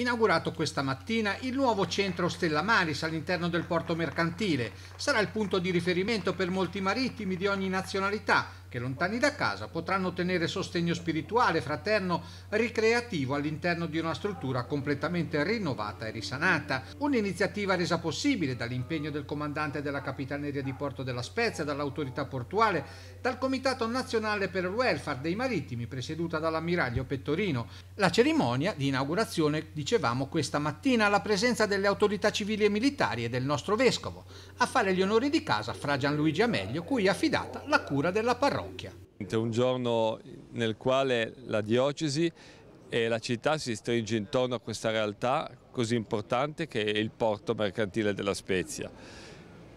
Inaugurato questa mattina il nuovo centro Stella Maris all'interno del porto mercantile. Sarà il punto di riferimento per molti marittimi di ogni nazionalità che lontani da casa potranno ottenere sostegno spirituale, fraterno, ricreativo all'interno di una struttura completamente rinnovata e risanata. Un'iniziativa resa possibile dall'impegno del comandante della Capitaneria di Porto della Spezia, dall'autorità portuale, dal Comitato Nazionale per il Welfare dei Marittimi, presieduta dall'ammiraglio Pettorino. La cerimonia di inaugurazione, dicevamo, questa mattina alla presenza delle autorità civili e militari e del nostro vescovo, a fare gli onori di casa fra Gianluigi Amelio, cui è affidata la cura della parrocchia parrocchia. un giorno nel quale la diocesi e la città si stringe intorno a questa realtà così importante che è il porto mercantile della Spezia.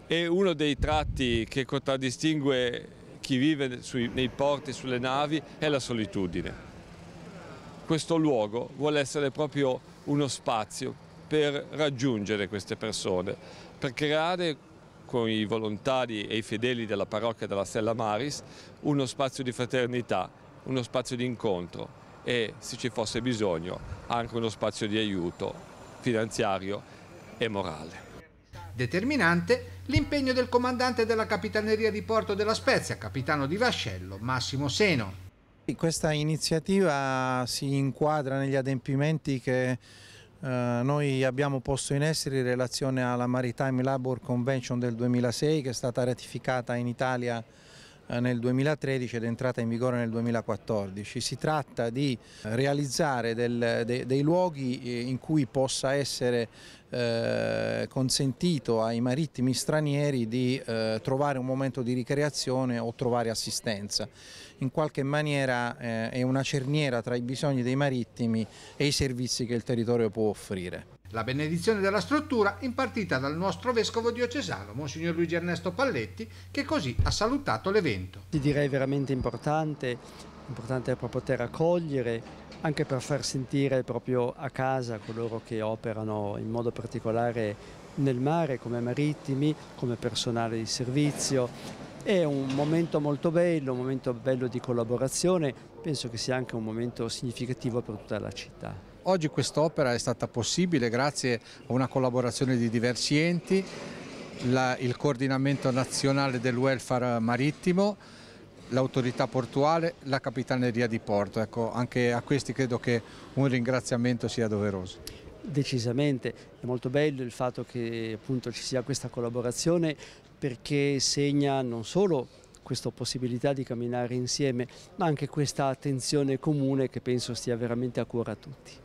E uno dei tratti che contraddistingue chi vive sui, nei porti sulle navi è la solitudine. Questo luogo vuole essere proprio uno spazio per raggiungere queste persone, per creare con i volontari e i fedeli della parrocchia della Stella Maris uno spazio di fraternità, uno spazio di incontro e se ci fosse bisogno anche uno spazio di aiuto finanziario e morale. Determinante l'impegno del comandante della Capitaneria di Porto della Spezia, capitano di Vascello, Massimo Seno. Questa iniziativa si inquadra negli adempimenti che eh, noi abbiamo posto in essere in relazione alla Maritime Labor Convention del 2006 che è stata ratificata in Italia eh, nel 2013 ed è entrata in vigore nel 2014. Si tratta di realizzare del, de, dei luoghi eh, in cui possa essere eh, consentito ai marittimi stranieri di eh, trovare un momento di ricreazione o trovare assistenza. In qualche maniera eh, è una cerniera tra i bisogni dei marittimi e i servizi che il territorio può offrire. La benedizione della struttura impartita dal nostro vescovo diocesano, Monsignor Luigi Ernesto Palletti, che così ha salutato l'evento. Ti direi veramente importante L'importante è proprio poter accogliere, anche per far sentire proprio a casa coloro che operano in modo particolare nel mare come marittimi, come personale di servizio. È un momento molto bello, un momento bello di collaborazione, penso che sia anche un momento significativo per tutta la città. Oggi quest'opera è stata possibile grazie a una collaborazione di diversi enti, la, il coordinamento nazionale del welfare marittimo, l'autorità portuale, la capitaneria di porto. Ecco, anche a questi credo che un ringraziamento sia doveroso. Decisamente, è molto bello il fatto che appunto, ci sia questa collaborazione perché segna non solo questa possibilità di camminare insieme ma anche questa attenzione comune che penso stia veramente a cuore a tutti.